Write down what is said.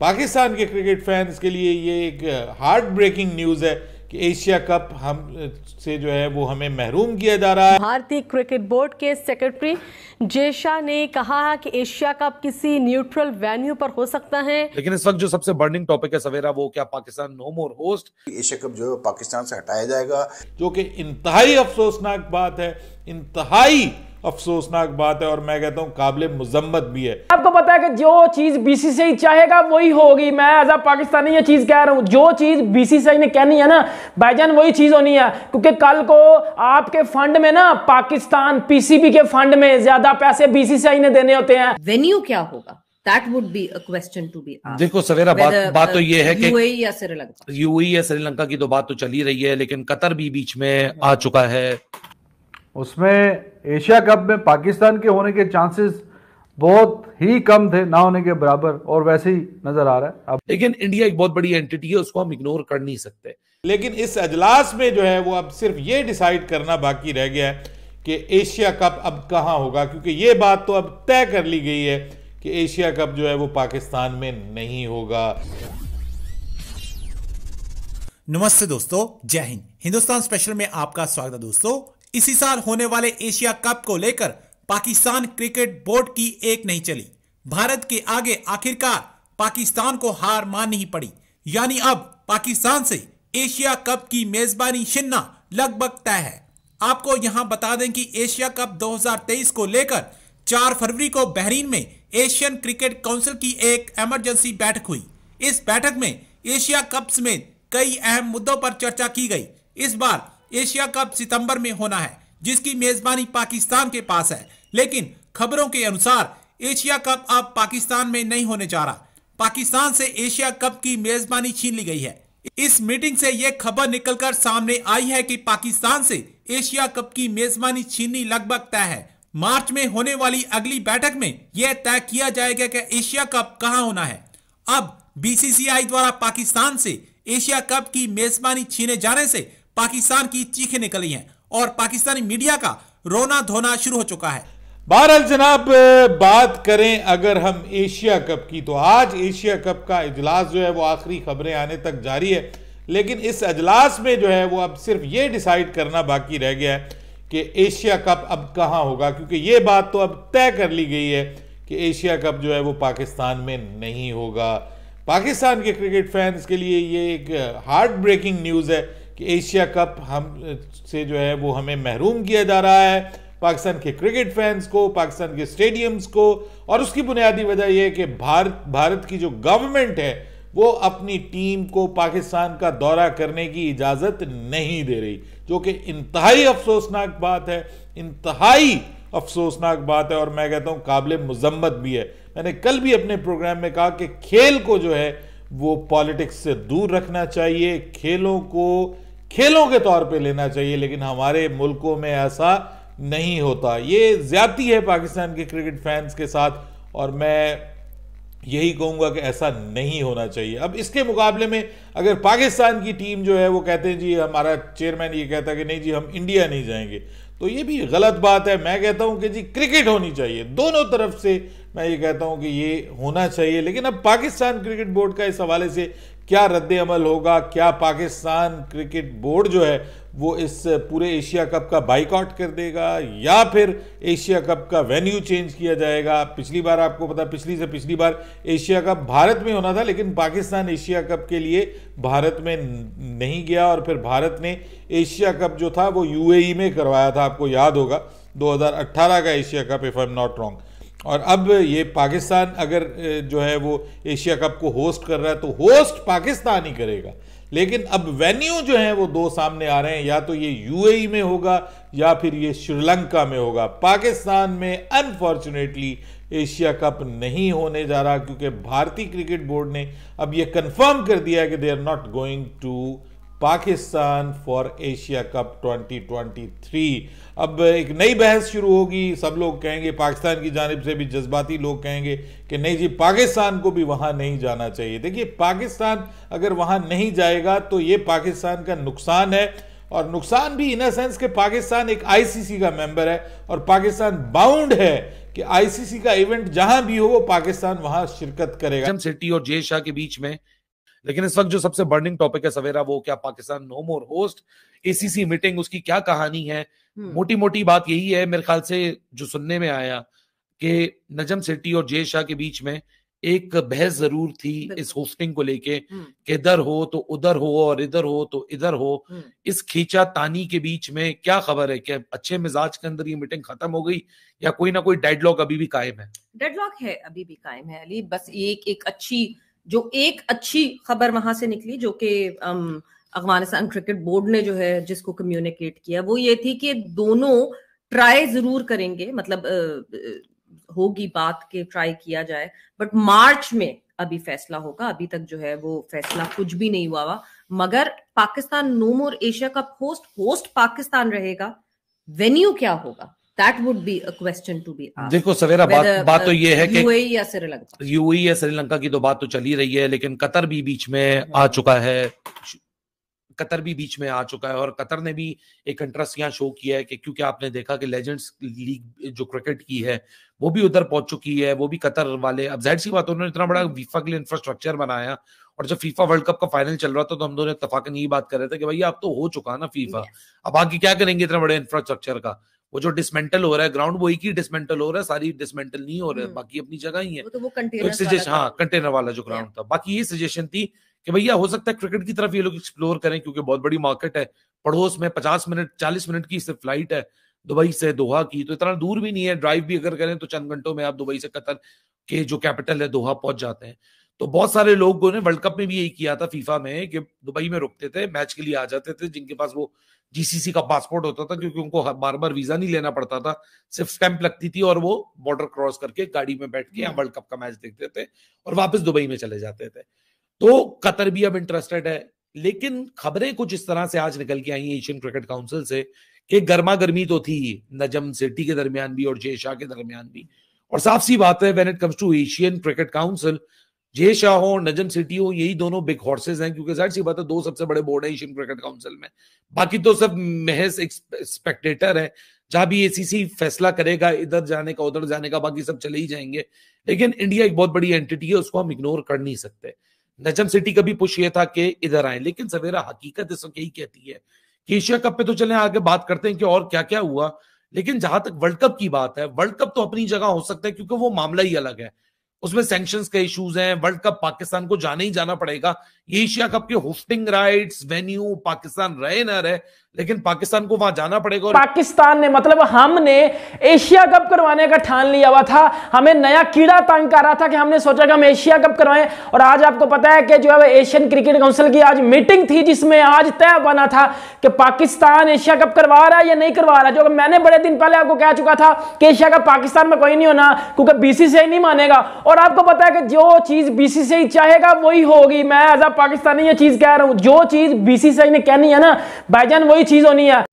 पाकिस्तान के cricket fans के लिए ये एक हार्ट ब्रेकिंग न्यूज़ है कि एशिया कप हम से जो है वो हमें महरूम किया जा रहा है भारतीय क्रिकेट बोर्ड के सेक्रेटरी जेशा ने कहा कि एशिया कप किसी न्यूट्रल वेन्यू पर हो सकता है लेकिन इस वक्त जो सबसे बर्निंग टॉपिक है सवेरा वो क्या Pakistan no more host Asia cup जो है पाकिस्तान से हटाया जाएगा जो कि इंतहाई अफसोसनाक बात है इंतहाई अफसोसनाक बात है और मैं कहता हूँ काबिल मजम्मत भी है आपको पता है कि जो चीज बीसीसीआई चाहेगा वही होगी मैं एज अ पाकिस्तानी ये चीज कह रहा हूँ जो चीज बीसीसीआई ने कहनी है ना भाईजान वही चीज होनी है क्योंकि कल को आपके फंड में ना पाकिस्तान पीसीबी के फंड में ज्यादा पैसे बीसीसीआई ने देने होते हैं वेन्यू क्या होगा That would be a question to be asked. देखो सवेरा बात बात तो uh, ये है कि यूएई e या श्रीलंका यूएई e या श्रीलंका की तो बात तो चली रही है लेकिन कतर भी बीच में आ चुका है उसमें एशिया कप में पाकिस्तान के होने के चांसेस बहुत ही कम थे ना होने के बराबर और वैसे ही नजर आ रहा है अब लेकिन इंडिया एक बहुत बड़ी एंटिटी है उसको हम इग्नोर कर नहीं सकते लेकिन इस अजलास में जो है वो अब सिर्फ ये डिसाइड करना बाकी रह गया है कि एशिया कप अब कहाँ होगा क्योंकि ये बात तो अब तय कर ली गई है कि एशिया कप जो है वो पाकिस्तान में नहीं होगा नमस्ते दोस्तों जय हिंद हिंदुस्तान स्पेशल में आपका स्वागत है दोस्तों इसी साल होने वाले एशिया कप को लेकर पाकिस्तान क्रिकेट बोर्ड की एक नहीं चली भारत के आगे आखिरकार पाकिस्तान को हार माननी पड़ी यानी अब पाकिस्तान से एशिया कप की मेजबानी छिन्ना लगभग तय है आपको यहां बता दें कि एशिया कप 2023 को लेकर 4 फरवरी को बहरीन में एशियन क्रिकेट काउंसिल की एक इमरजेंसी बैठक हुई इस बैठक में एशिया कप समेत कई अहम मुद्दों पर चर्चा की गई इस बार एशिया कप सितंबर में होना है जिसकी मेजबानी पाकिस्तान के पास है लेकिन खबरों के अनुसार एशिया कप अब पाकिस्तान में नहीं होने जा रहा पाकिस्तान से एशिया कप की मेजबानी छीन ली गई है इस मीटिंग से यह खबर निकलकर सामने आई है कि पाकिस्तान से एशिया कप की मेजबानी छीननी लगभग तय है मार्च में होने वाली अगली बैठक में यह तय किया जाएगा कि एशिया कप कहां होना है अब बीसीसीआई द्वारा पाकिस्तान से एशिया कप की मेजबानी छीने जाने से पाकिस्तान की चीखें निकली हैं और पाकिस्तानी मीडिया का रोना धोना शुरू हो चुका है बहरहाल जनाब बात करें अगर हम एशिया कप की तो आज एशिया कप का इजलास जो है वो आखिरी खबरें आने तक जारी है लेकिन इस अजलास में जो है वो अब सिर्फ ये डिसाइड करना बाकी रह गया है कि एशिया कप अब कहाँ होगा क्योंकि ये बात तो अब तय कर ली गई है कि एशिया कप जो है वो पाकिस्तान में नहीं होगा पाकिस्तान के क्रिकेट फैंस के लिए ये एक हार्ट ब्रेकिंग न्यूज़ है कि एशिया कप हम से जो है वो हमें महरूम किया जा रहा है पाकिस्तान के क्रिकेट फैंस को पाकिस्तान के स्टेडियम्स को और उसकी बुनियादी वजह यह है कि भारत भारत की जो गवर्नमेंट है वो अपनी टीम को पाकिस्तान का दौरा करने की इजाज़त नहीं दे रही जो कि इंतहाई अफसोसनाक बात है इंतहाई अफसोसनाक बात है और मैं कहता हूँ काबिल मजम्मत भी है मैंने कल भी अपने प्रोग्राम में कहा कि खेल को जो है वो पॉलिटिक्स से दूर रखना चाहिए खेलों को खेलों के तौर पे लेना चाहिए लेकिन हमारे मुल्कों में ऐसा नहीं होता ये ज्यादा है पाकिस्तान के क्रिकेट फैंस के साथ और मैं यही कहूँगा कि ऐसा नहीं होना चाहिए अब इसके मुकाबले में अगर पाकिस्तान की टीम जो है वो कहते हैं जी हमारा चेयरमैन ये कहता है कि नहीं जी हम इंडिया नहीं जाएंगे तो ये भी गलत बात है मैं कहता हूं कि जी क्रिकेट होनी चाहिए दोनों तरफ से मैं ये कहता हूं कि ये होना चाहिए लेकिन अब पाकिस्तान क्रिकेट बोर्ड का इस हवाले से क्या रद्द अमल होगा क्या पाकिस्तान क्रिकेट बोर्ड जो है वो इस पूरे एशिया कप का बाइकआउट कर देगा या फिर एशिया कप का वेन्यू चेंज किया जाएगा पिछली बार आपको पता पिछली से पिछली बार एशिया कप भारत में होना था लेकिन पाकिस्तान एशिया कप के लिए भारत में नहीं गया और फिर भारत ने एशिया कप जो था वो यूएई e में करवाया था आपको याद होगा 2018 का Asia cup if I am not wrong और अब ये पाकिस्तान अगर जो है वो एशिया कप को होस्ट कर रहा है तो होस्ट पाकिस्तान ही करेगा लेकिन अब वेन्यू जो है वो दो सामने आ रहे हैं या तो ये यूएई में होगा या फिर ये श्रीलंका में होगा पाकिस्तान में अनफॉर्चुनेटली एशिया कप नहीं होने जा रहा क्योंकि भारतीय क्रिकेट बोर्ड ने अब ये कंफर्म कर दिया है कि they are not going to Pakistan for Asia cup 2023 अब एक नई बहस शुरू होगी सब लोग कहेंगे पाकिस्तान की जानब से भी जज्बाती लोग कहेंगे कि नहीं जी पाकिस्तान को भी वहाँ नहीं जाना चाहिए देखिए पाकिस्तान अगर वहाँ नहीं जाएगा तो ये पाकिस्तान का नुकसान है और नुकसान भी इन सेंस कि पाकिस्तान एक आईसीसी का मेंबर है और पाकिस्तान बाउंड है कि आईसीसी का इवेंट जहां भी हो वो पाकिस्तान वहां शिरकत करेगा सिटी और जय शाह के बीच में लेकिन इस वक्त जो सबसे बर्निंग टॉपिक है सवेरा वो क्या Pakistan no more host ACC meeting उसकी क्या कहानी है हम्म। मोटी मोटी बात यही है मेरे ख्याल से जो सुनने में आया कि नजम सेट्टी और जय शाह के बीच में एक बहस जरूर थी इस होस्टिंग को लेके हम्म। कि इधर हो तो उधर हो और इधर हो तो इधर हो हम्म। इस खींचा तानी के बीच में क्या खबर है कि अच्छे मिजाज के अंदर ये मीटिंग खत्म हो गई या कोई ना कोई डेडलॉक अभी भी कायम है डेडलॉक है अभी भी कायम है अली बस एक एक अच्छी जो एक अच्छी खबर वहां से निकली जो कि अफगानिस्तान क्रिकेट बोर्ड ने जो है जिसको कम्युनिकेट किया वो ये थी कि दोनों ट्राई जरूर करेंगे मतलब होगी बात के ट्राई किया जाए बट मार्च में अभी फैसला होगा अभी तक जो है वो फैसला कुछ भी नहीं हुआ हुआ मगर Pakistan no more Asia cup host host Pakistan रहेगा वेन्यू क्या होगा that would be a question to be देखो सवेरा बात बात तो ये है कि यूएई e या श्रीलंका यूएई e या श्रीलंका की तो बात तो चल ही रही है लेकिन कतर भी बीच में आ चुका है कतर भी बीच में आ चुका है और कतर ने भी एक इंटरेस्ट यहाँ शो किया है कि क्योंकि आपने देखा कि लेजेंड्स लीग जो क्रिकेट की है वो भी उधर पहुंच चुकी है वो भी कतर वाले अब जाहिर सी बात उन्होंने इतना बड़ा फीफा के लिए इंफ्रास्ट्रक्चर बनाया और जब फीफा वर्ल्ड कप का फाइनल चल रहा था तो हम दोनों इतफाक यही बात कर रहे थे कि भाई अब तो हो चुका ना फीफा अब आगे क्या करेंगे इतना बड़े इंफ्रास्ट्रक्चर का वो जो डिसमेंटल हो रहा है ग्राउंड वो एक ही डिसमेंटल हो रहा है सारी डिसमेंटल नहीं हो रहा है हम्म। बाकी अपनी जगह ही है वो तो वो तो हाँ कंटेनर वाला जो ग्राउंड था बाकी ये सजेशन थी कि भैया हो सकता है क्रिकेट की तरफ ये लोग एक्सप्लोर करें क्योंकि बहुत बड़ी मार्केट है पड़ोस में पचास मिनट चालीस मिनट की सिर्फ फ्लाइट है दुबई से दोहा की तो इतना दूर भी नहीं है ड्राइव भी अगर करें तो चंद घंटों में आप दुबई से कतर के जो कैपिटल है दोहा पहुंच जाते हैं तो बहुत सारे लोगों ने वर्ल्ड कप में भी यही किया था फीफा में कि दुबई में रुकते थे मैच के लिए आ जाते थे जिनके पास वो जीसीसी का पासपोर्ट होता था क्योंकि उनको बार बार वीजा नहीं लेना पड़ता था सिर्फ स्टैंप लगती थी और वो बॉर्डर क्रॉस करके गाड़ी में बैठ के यहाँ हम्म। वर्ल्ड कप का मैच देखते थे और वापस दुबई में चले जाते थे तो कतर भी अब इंटरेस्टेड है लेकिन खबरें कुछ इस तरह से आज निकल के आई एशियन क्रिकेट काउंसिल से कि गर्मा गर्मी तो थी नजम सिटी के दरमियान भी और जय शाह के दरमियान भी और साफ सी बात है when it comes to Asian cricket council Jay Shah हो नजम सिटी हो यही दोनों बिग हॉर्सेज हैं क्योंकि जाहिर सी बात है दो सबसे बड़े बोर्ड है एशियन क्रिकेट काउंसिल में बाकी तो सब महज स्पेक्टेटर है जहां भी एसीसी फैसला करेगा इधर जाने का उधर जाने का बाकी सब चले ही जाएंगे लेकिन इंडिया एक बहुत बड़ी एंटिटी है उसको हम इग्नोर कर नहीं सकते नजम सिटी का भी पुश ये था कि इधर आए लेकिन सवेरा हकीकत इस वक्त यही कहती है कि एशिया कप पे तो चले आगे बात करते हैं कि और क्या क्या हुआ लेकिन जहां तक वर्ल्ड कप की बात है वर्ल्ड कप तो अपनी जगह हो सकता है क्योंकि वो मामला ही अलग है उसमें सैंक्शंस के इश्यूज हैं वर्ल्ड कप पाकिस्तान को जाना ही जाना पड़ेगा एशिया कप के होस्टिंग राइट्स वेन्यू पाकिस्तान रहे ना रहे लेकिन पाकिस्तान को वहां जाना पड़ेगा और पाकिस्तान ने मतलब हमने एशिया कप करवाने का ठान लिया हुआ था हमें नया कीड़ा तंग कर रहा था कि हमने सोचा कि हम एशिया कप करवाएं और आज आपको पता है कि जो है एशियन क्रिकेट काउंसिल की आज मीटिंग थी जिसमें आज तय बना था कि पाकिस्तान एशिया कप करवा रहा है या नहीं करवा रहा जो मैंने बड़े दिन पहले आपको कह चुका था कि एशिया कप पाकिस्तान में कोई नहीं होना क्योंकि बीसीसीआई नहीं मानेगा और आपको पता है कि जो चीज बीसीसीआई चाहेगा वही होगी मैं एज अ पाकिस्तानी ये चीज कह रहा हूं जो चीज बीसीसीआई ने कहनी है ना भाईजान वही कोई चीज़ होनी है